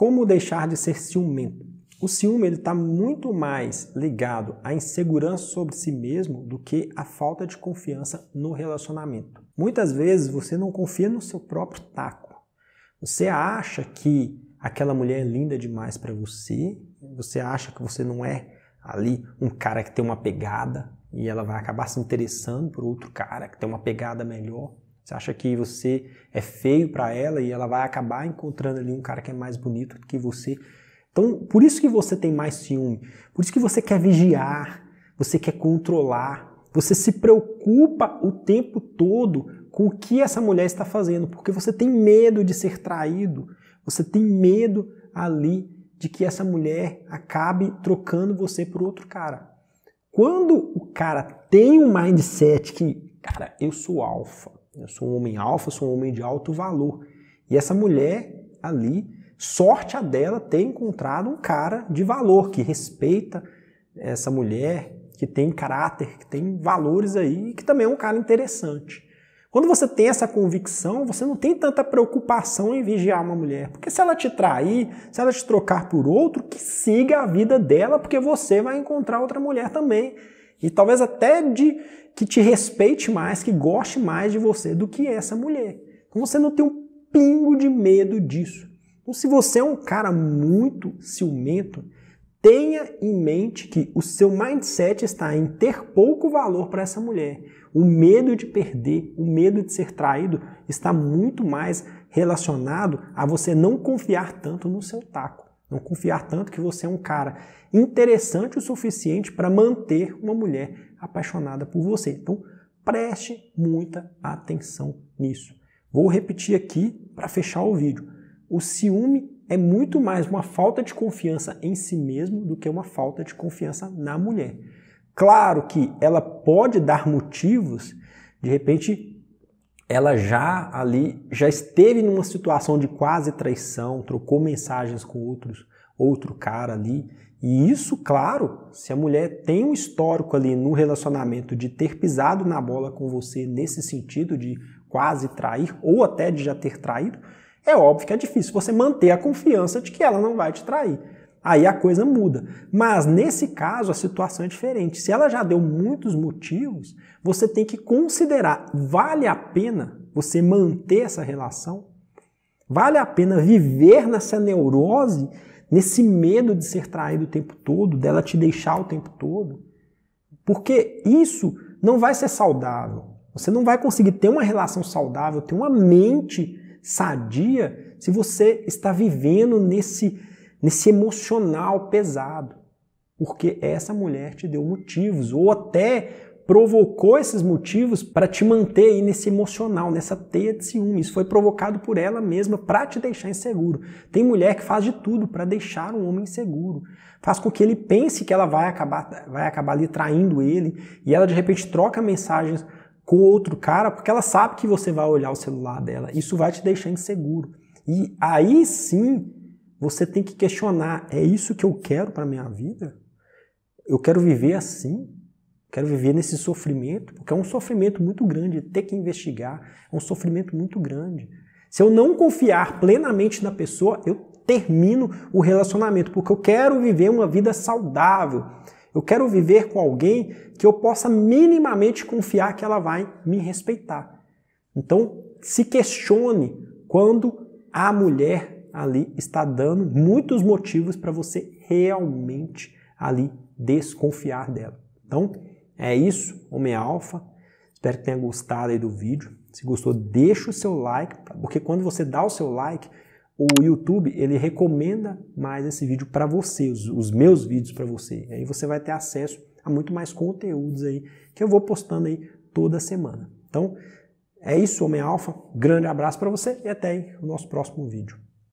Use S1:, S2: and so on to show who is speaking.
S1: Como deixar de ser ciumento? O ciúme está muito mais ligado à insegurança sobre si mesmo do que à falta de confiança no relacionamento. Muitas vezes você não confia no seu próprio taco. Você acha que aquela mulher é linda demais para você, você acha que você não é ali um cara que tem uma pegada e ela vai acabar se interessando por outro cara que tem uma pegada melhor. Você acha que você é feio para ela e ela vai acabar encontrando ali um cara que é mais bonito que você. Então, por isso que você tem mais ciúme, por isso que você quer vigiar, você quer controlar, você se preocupa o tempo todo com o que essa mulher está fazendo, porque você tem medo de ser traído, você tem medo ali de que essa mulher acabe trocando você por outro cara. Quando o cara tem um mindset que, cara, eu sou alfa, eu sou um homem alfa, sou um homem de alto valor. E essa mulher ali, sorte a dela ter encontrado um cara de valor, que respeita essa mulher, que tem caráter, que tem valores aí, e que também é um cara interessante. Quando você tem essa convicção, você não tem tanta preocupação em vigiar uma mulher. Porque se ela te trair, se ela te trocar por outro, que siga a vida dela, porque você vai encontrar outra mulher também. E talvez até de que te respeite mais, que goste mais de você do que essa mulher. Então você não tem um pingo de medo disso. Então, se você é um cara muito ciumento, tenha em mente que o seu mindset está em ter pouco valor para essa mulher. O medo de perder, o medo de ser traído está muito mais relacionado a você não confiar tanto no seu taco. Não confiar tanto que você é um cara interessante o suficiente para manter uma mulher apaixonada por você. Então, preste muita atenção nisso. Vou repetir aqui para fechar o vídeo. O ciúme é muito mais uma falta de confiança em si mesmo do que uma falta de confiança na mulher. Claro que ela pode dar motivos, de repente, ela já ali já esteve numa situação de quase traição, trocou mensagens com outros, outro cara ali. E isso, claro, se a mulher tem um histórico ali no relacionamento de ter pisado na bola com você nesse sentido de quase trair ou até de já ter traído, é óbvio que é difícil você manter a confiança de que ela não vai te trair aí a coisa muda. Mas nesse caso a situação é diferente. Se ela já deu muitos motivos, você tem que considerar: vale a pena você manter essa relação? Vale a pena viver nessa neurose, nesse medo de ser traído o tempo todo, dela te deixar o tempo todo? Porque isso não vai ser saudável. Você não vai conseguir ter uma relação saudável, ter uma mente sadia, se você está vivendo nesse nesse emocional pesado. Porque essa mulher te deu motivos, ou até provocou esses motivos para te manter aí nesse emocional, nessa teia de ciúmes. foi provocado por ela mesma para te deixar inseguro. Tem mulher que faz de tudo para deixar um homem inseguro. Faz com que ele pense que ela vai acabar, vai acabar ali traindo ele, e ela de repente troca mensagens com outro cara porque ela sabe que você vai olhar o celular dela. Isso vai te deixar inseguro. E aí sim você tem que questionar: é isso que eu quero para minha vida? Eu quero viver assim? Quero viver nesse sofrimento? Porque é um sofrimento muito grande ter que investigar, é um sofrimento muito grande. Se eu não confiar plenamente na pessoa, eu termino o relacionamento, porque eu quero viver uma vida saudável. Eu quero viver com alguém que eu possa minimamente confiar que ela vai me respeitar. Então, se questione quando a mulher ali está dando muitos motivos para você realmente ali desconfiar dela. Então, é isso, Homem Alfa. Espero que tenha gostado aí do vídeo. Se gostou, deixa o seu like, tá? porque quando você dá o seu like, o YouTube ele recomenda mais esse vídeo para você, os, os meus vídeos para você. Aí você vai ter acesso a muito mais conteúdos aí que eu vou postando aí toda semana. Então, é isso, Homem Alfa. Grande abraço para você e até aí, o nosso próximo vídeo.